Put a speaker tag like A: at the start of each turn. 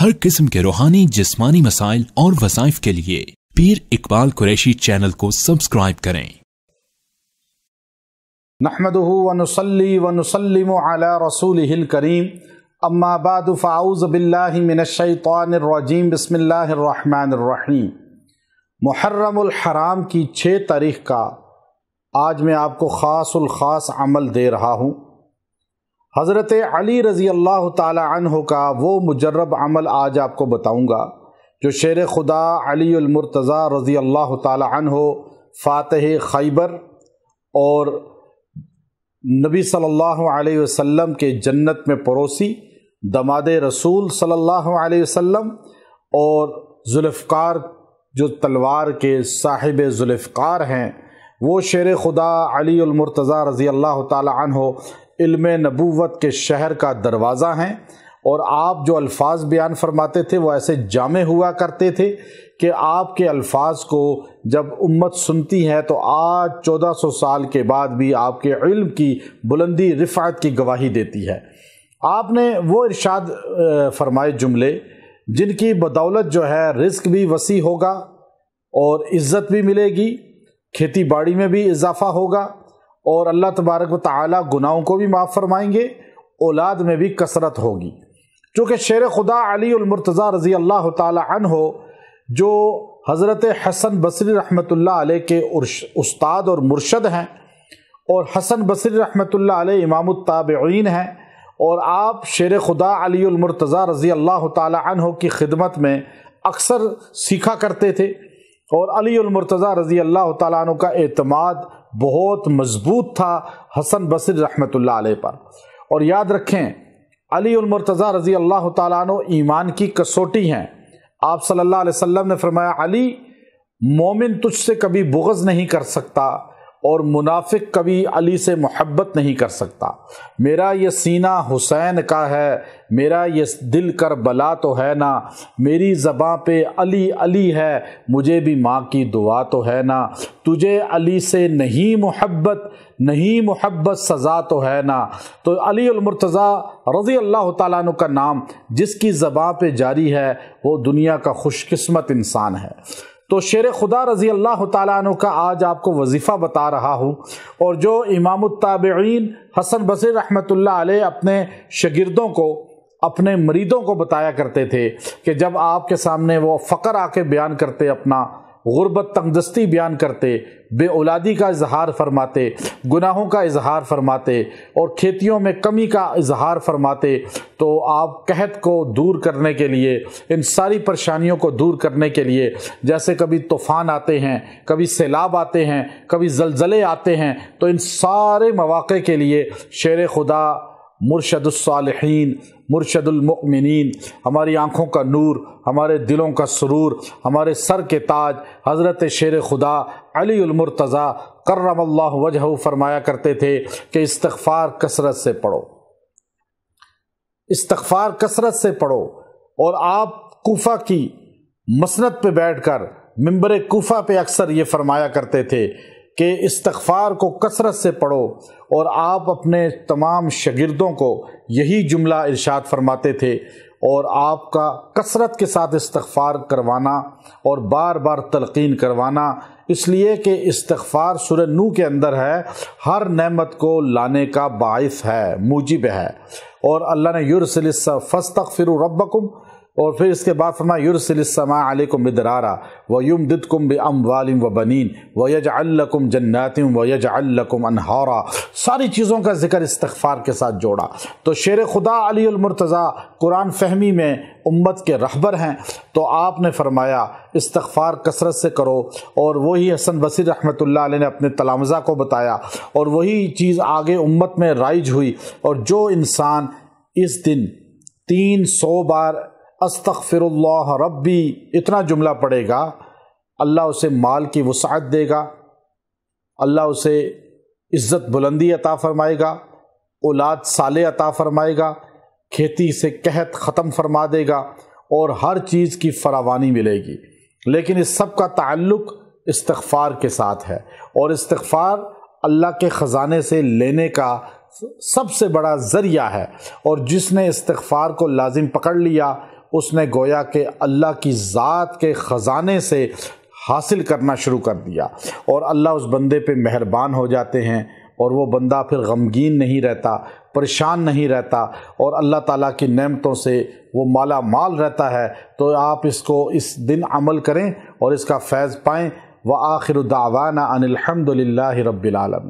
A: हर किस्म के रूहानी जिस्मानी मसाइल और वसाइफ के लिए पीर इकबाल कुरैशी चैनल को सब्सक्राइब करें करीम अम्माबाद फ़ाउज़ बिल्लामिनशैतरजीम बसमीम की छः तारीख का आज मैं आपको ख़ास ख़ास अमल दे रहा हूँ हज़रत अली रज़ी अल्लाह तह का वो मुजरब अमल आज आपको बताऊँगा जो शेर खुदा अलीमरतज़ा रज़ी अल्लाह तह फ़ातह खैबर और नबी सल्लल्लाहु अलैहि वसल्लम के जन्नत में पड़ोसी दमाद रसूल सल्लल्लाहु अलैहि वसल्लम और जुल्फकार जो तलवार के साहिब जुल्फ़ार हैं वो शेर खुदा अलीमरतज़ा रज़ी अल्लाह तह इल्म नबूवत के शहर का दरवाज़ा हैं और आप जो अल्फाज बयान फरमाते थे वो ऐसे जामे हुआ करते थे कि आपके अल्फाज को जब उम्मत सुनती है तो आज चौदह सौ साल के बाद भी आपके इल्म की बुलंदी रिफायत की गवाही देती है आपने वो इरशाद फरमाए जुमले जिनकी बदौलत जो है रिस्क भी वसी होगा और इज़्ज़त भी मिलेगी खेती बाड़ी में भी इजाफ़ा होगा और अल्लाह तबारक ताली गुनाहों को भी माफ़ फरमाएंगे औलाद में भी कसरत होगी चूँकि शेर खुदा अली रज़ी अल्लाह तन हो जो हज़रत हसन बसरी रहमत आल के उस्ताद और मुर्शद हैं और हसन बसरी रहमत आल इमाम ताबीन हैं और आप शेर खुदा अली रज़ी अल्लाह तन हो की खिदमत में अक्सर सीखा करते थे और अली रज़ी अल्लाह तन का अतमाद बहुत मजबूत था हसन बसर रहमत पर और याद रखें अली उमरतज़ा रज़ी अल्लाह तु ईमान की कसौटी हैं आप सल्लल्लाहु अलैहि वसल्लम ने फरमाया अली मोमिन तुझसे कभी बुगज़ नहीं कर सकता और मुनाफिक कभी अली से मोहब्बत नहीं कर सकता मेरा ये सीना हुसैन का है मेरा ये दिल कर बला तो है ना मेरी ज़बाँ पे अली अली है मुझे भी माँ की दुआ तो है ना तुझे अली से नहीं मोहब्बत नहीं मोहब्बत सज़ा तो है ना तो अली अलमर्तज़ा रज़ी अल्लाह तु का नाम जिसकी ज़बाँ पे जारी है वो दुनिया का खुशकस्मत इंसान है तो शेर खुदा रज़ी अल्लाह तु का आज आपको वजीफ़ा बता रहा हूँ और जो इमाम ताबीन हसन बसर रहमत अपने शगिरदों को अपने मरीदों को बताया करते थे कि जब आपके सामने वो फ़कर आके बयान करते अपना गुर्बत तंगदस्ती बयान करते औलादी का इजहार फरमाते गुनाहों का इजहार फरमाते और खेतियों में कमी का इजहार फरमाते तो आप कहत को दूर करने के लिए इन सारी परेशानियों को दूर करने के लिए जैसे कभी तूफ़ान आते हैं कभी सैलाब आते हैं कभी जलजले आते हैं तो इन सारे मौाक़े के लिए शेर खुदा मुर्शदुलसालहीन मुर्शदुलमिन हमारी आँखों का नूर हमारे दिलों का सुरूर हमारे सर के ताज हज़रत शेर खुदा अलीमरतज़ा कर्रम वजह फरमाया करते थे कि इस्तफ़ार कसरत से पढ़ो इस्तफ़ार कसरत से पढ़ो और आप कोफ़ा की मसनत पर बैठ कर मम्बर कोफ़ा पर अक्सर ये फरमाया करते थे कि इस्तफ़ार को कसरत से पढ़ो और आप अपने तमाम शगिर्दों को यही जुमला इरशाद फरमाते थे और आपका कसरत के साथ इस्तफ़ार करवाना और बार बार तलकिन करवाना इसलिए कि इस्तफ़ार सुर नू के अंदर है हर नमत को लाने का बायस है मूजिब है और अल्लाह ने फिर रबकुम और फिर इसके बाद फरमा युरसलसमाकुम बिदरारा व युम दिदकुम बे अम वालम व बनीन व अल्लकुम जन्नातिम व अल्लकुम अनहारा सारी चीज़ों का जिक्र इस्तफ़ार के साथ जोड़ा तो शेर खुदा अलीमरतज़ा कुरान फहमी में उम्मत के रहबर हैं तो आपने फरमाया इस्तफ़ार कसरत से करो और वही हसन बसी रहमत ने अपने तलामज़ा को बताया और वही चीज़ आगे उम्मत में राइज हुई और जो इंसान इस दिन तीन सौ बार अस्तफ़िरल्ला रब्बी इतना जुमला पड़ेगा अल्लाह उसे माल की वसात देगा अल्लाह उसे इज़्ज़त बुलंदी अता फ़रमाएगा औलाद साले अता फ़रमाएगा खेती से कहत ख़त्म फरमा देगा और हर चीज़ की फरावानी मिलेगी लेकिन इस सब का ताल्लुक़ इस्तफ़ार के साथ है और इस्तफ़ार अल्लाह के ख़जाने से लेने का सबसे बड़ा ज़रिया है और जिसने इस्तफ़ार को लाजिम पकड़ लिया उसने गोया के अल्लाह की ज़ात के ख़जाने से हासिल करना शुरू कर दिया और अल्लाह उस बंदे पे मेहरबान हो जाते हैं और वो बंदा फिर गमगीन नहीं रहता परेशान नहीं रहता और अल्लाह ताला की नेमतों से वो माला माल रहता है तो आप इसको इस दिन अमल करें और इसका फैज़ पाएँ व आखिर दावाना अनिलहमदिल्ला रबालम